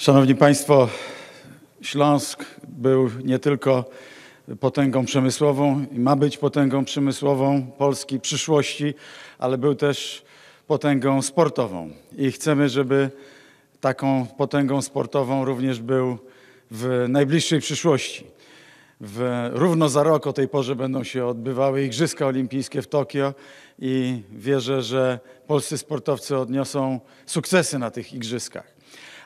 Szanowni Państwo, Śląsk był nie tylko potęgą przemysłową i ma być potęgą przemysłową Polski przyszłości, ale był też potęgą sportową i chcemy, żeby taką potęgą sportową również był w najbliższej przyszłości. W, równo za rok o tej porze będą się odbywały Igrzyska Olimpijskie w Tokio i wierzę, że polscy sportowcy odniosą sukcesy na tych igrzyskach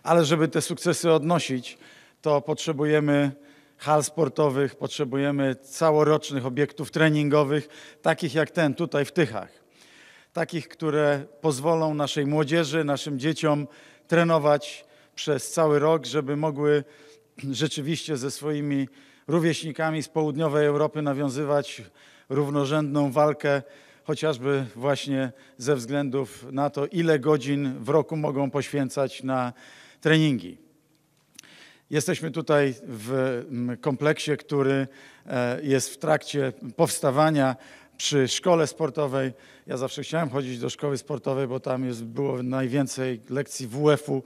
ale żeby te sukcesy odnosić, to potrzebujemy hal sportowych, potrzebujemy całorocznych obiektów treningowych, takich jak ten tutaj w Tychach. Takich, które pozwolą naszej młodzieży, naszym dzieciom trenować przez cały rok, żeby mogły rzeczywiście ze swoimi rówieśnikami z południowej Europy nawiązywać równorzędną walkę, chociażby właśnie ze względów na to, ile godzin w roku mogą poświęcać na treningi. Jesteśmy tutaj w mm, kompleksie, który e, jest w trakcie powstawania przy szkole sportowej. Ja zawsze chciałem chodzić do szkoły sportowej, bo tam jest, było najwięcej lekcji WF-u,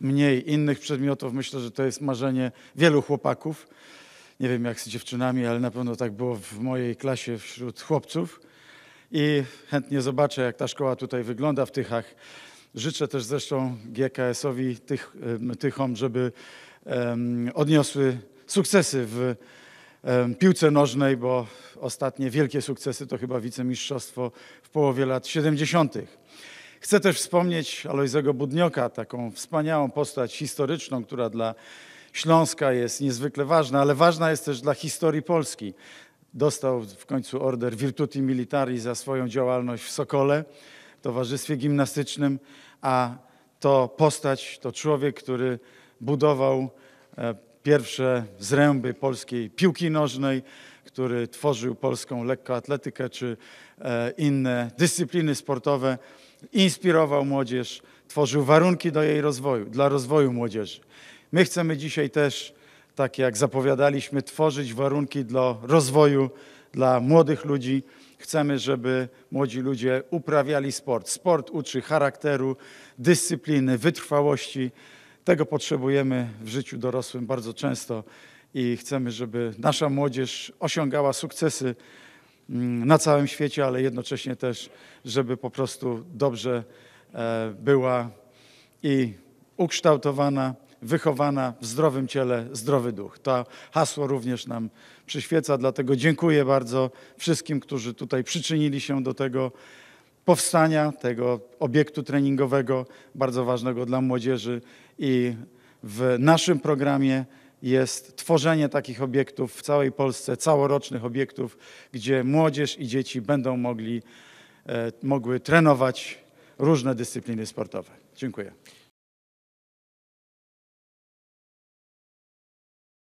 mniej innych przedmiotów. Myślę, że to jest marzenie wielu chłopaków. Nie wiem jak z dziewczynami, ale na pewno tak było w mojej klasie wśród chłopców. I chętnie zobaczę, jak ta szkoła tutaj wygląda w Tychach. Życzę też zresztą GKS-owi tych, tychom, żeby odniosły sukcesy w piłce nożnej, bo ostatnie wielkie sukcesy to chyba wicemistrzostwo w połowie lat 70. Chcę też wspomnieć Alojzego Budnioka, taką wspaniałą postać historyczną, która dla Śląska jest niezwykle ważna, ale ważna jest też dla historii Polski. Dostał w końcu order Virtuti Militari za swoją działalność w Sokole towarzystwie gimnastycznym, a to postać, to człowiek, który budował e, pierwsze zręby polskiej piłki nożnej, który tworzył polską lekkoatletykę czy e, inne dyscypliny sportowe, inspirował młodzież, tworzył warunki do jej rozwoju, dla rozwoju młodzieży. My chcemy dzisiaj też, tak jak zapowiadaliśmy, tworzyć warunki dla rozwoju dla młodych ludzi. Chcemy, żeby młodzi ludzie uprawiali sport. Sport uczy charakteru, dyscypliny, wytrwałości. Tego potrzebujemy w życiu dorosłym bardzo często i chcemy, żeby nasza młodzież osiągała sukcesy mm, na całym świecie, ale jednocześnie też, żeby po prostu dobrze e, była i ukształtowana wychowana w zdrowym ciele, zdrowy duch. To hasło również nam przyświeca, dlatego dziękuję bardzo wszystkim, którzy tutaj przyczynili się do tego powstania, tego obiektu treningowego, bardzo ważnego dla młodzieży i w naszym programie jest tworzenie takich obiektów w całej Polsce, całorocznych obiektów, gdzie młodzież i dzieci będą mogli, e, mogły trenować różne dyscypliny sportowe. Dziękuję.